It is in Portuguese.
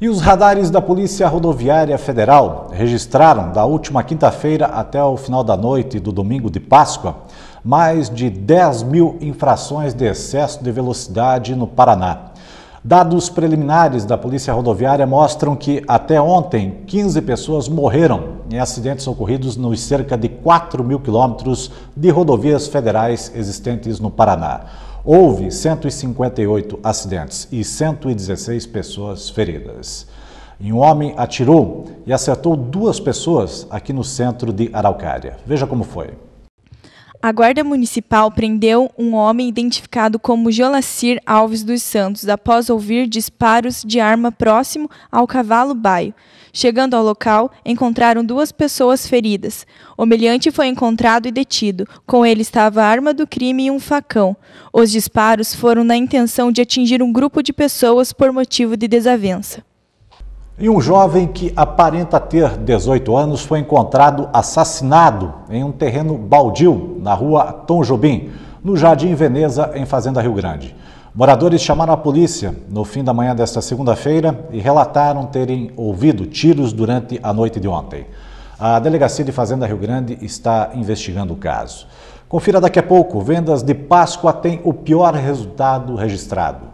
E os radares da Polícia Rodoviária Federal registraram, da última quinta-feira até o final da noite do domingo de Páscoa, mais de 10 mil infrações de excesso de velocidade no Paraná. Dados preliminares da Polícia Rodoviária mostram que, até ontem, 15 pessoas morreram em acidentes ocorridos nos cerca de 4 mil quilômetros de rodovias federais existentes no Paraná. Houve 158 acidentes e 116 pessoas feridas. E um homem atirou e acertou duas pessoas aqui no centro de Araucária. Veja como foi. A Guarda Municipal prendeu um homem identificado como Jolacir Alves dos Santos após ouvir disparos de arma próximo ao cavalo baio. Chegando ao local, encontraram duas pessoas feridas. O meliante foi encontrado e detido. Com ele estava a arma do crime e um facão. Os disparos foram na intenção de atingir um grupo de pessoas por motivo de desavença. E um jovem que aparenta ter 18 anos foi encontrado assassinado em um terreno baldio na rua Tom Jobim, no Jardim Veneza, em Fazenda Rio Grande. Moradores chamaram a polícia no fim da manhã desta segunda-feira e relataram terem ouvido tiros durante a noite de ontem. A Delegacia de Fazenda Rio Grande está investigando o caso. Confira daqui a pouco: vendas de Páscoa têm o pior resultado registrado.